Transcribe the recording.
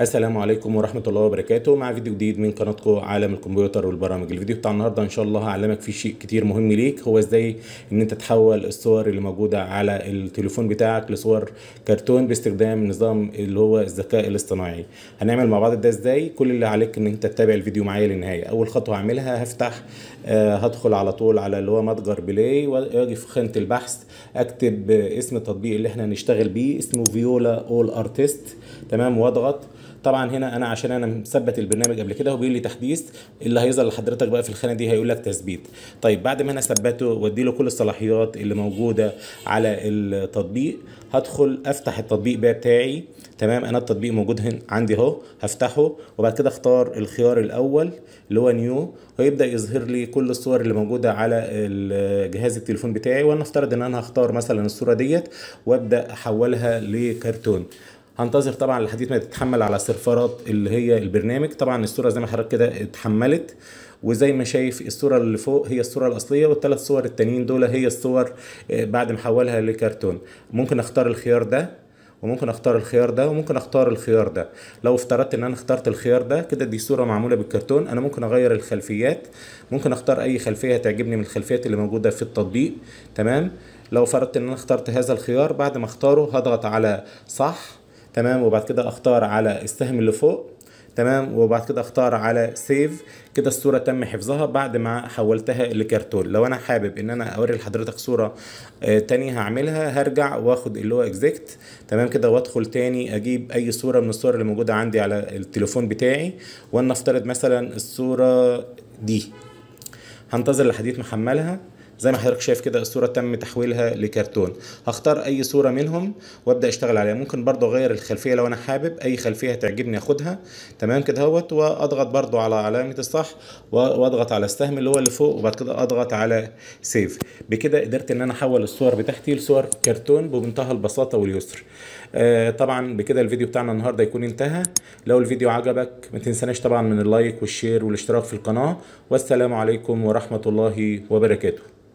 السلام عليكم ورحمه الله وبركاته مع فيديو جديد من قناتكم عالم الكمبيوتر والبرامج الفيديو بتاع النهارده ان شاء الله هعلمك فيه شيء كتير مهم ليك هو ازاي ان انت تحول الصور اللي موجوده على التليفون بتاعك لصور كرتون باستخدام نظام اللي هو الذكاء الاصطناعي هنعمل مع بعض ده ازاي كل اللي عليك ان انت تتابع الفيديو معايا للنهايه اول خطوه هعملها هفتح آه هدخل على طول على اللي هو متجر بلاي واجي في خانه البحث اكتب اسم التطبيق اللي احنا هنشتغل بيه اسمه فيولا اول ارتست تمام واضغط طبعا هنا انا عشان انا مثبت البرنامج قبل كده وبيقول لي تحديث اللي هيظهر لحضرتك بقى في الخانه دي هيقول لك تثبيت طيب بعد ما انا ثبته وادي له كل الصلاحيات اللي موجوده على التطبيق هدخل افتح التطبيق بقى بتاعي تمام انا التطبيق موجود هن عندي اهو هفتحه وبعد كده اختار الخيار الاول اللي هو نيو ويبدا يظهر لي كل الصور اللي موجوده على جهاز التليفون بتاعي وانا افترض ان انا هختار مثلا الصوره ديت وابدا احولها لكرتون هنتظر طبعا لحديث ما تتحمل على سيرفرات اللي هي البرنامج طبعا الصوره زي ما حضرتك كده اتحملت وزي ما شايف الصوره اللي فوق هي الصوره الاصليه والثلاث صور التانيين دول هي الصور آه، بعد ما حولها لكرتون ممكن اختار الخيار ده وممكن اختار الخيار ده وممكن اختار الخيار ده لو افترضت ان انا اخترت الخيار ده كده دي صوره معموله بالكرتون انا ممكن اغير الخلفيات ممكن اختار اي خلفيه تعجبني من الخلفيات اللي موجوده في التطبيق تمام لو فرضت ان انا اخترت هذا الخيار بعد ما اختاره هضغط على صح تمام وبعد كده اختار على السهم اللي فوق تمام وبعد كده اختار على سيف كده الصوره تم حفظها بعد ما حولتها لكرتون لو انا حابب ان انا اوري لحضرتك صوره آه، تانية هعملها هرجع واخد اللي هو اكزيكت تمام كده وادخل تاني اجيب اي صوره من الصور اللي موجوده عندي على التليفون بتاعي وانا افترض مثلا الصوره دي هنتظر لحديث محملها زي ما حضرتك شايف كده الصوره تم تحويلها لكرتون هختار اي صوره منهم وابدا اشتغل عليها ممكن برضو اغير الخلفيه لو انا حابب اي خلفيه هتعجبني اخدها تمام كده اهوت واضغط برضو على علامه الصح واضغط على السهم اللي هو اللي فوق وبعد كده اضغط على سيف بكده قدرت ان انا احول الصور بتاعتي لصور كرتون بمنتهى البساطه واليسر آه طبعا بكده الفيديو بتاعنا النهارده يكون انتهى لو الفيديو عجبك ما تنسناش طبعا من اللايك والشير والاشتراك في القناه والسلام عليكم ورحمه الله وبركاته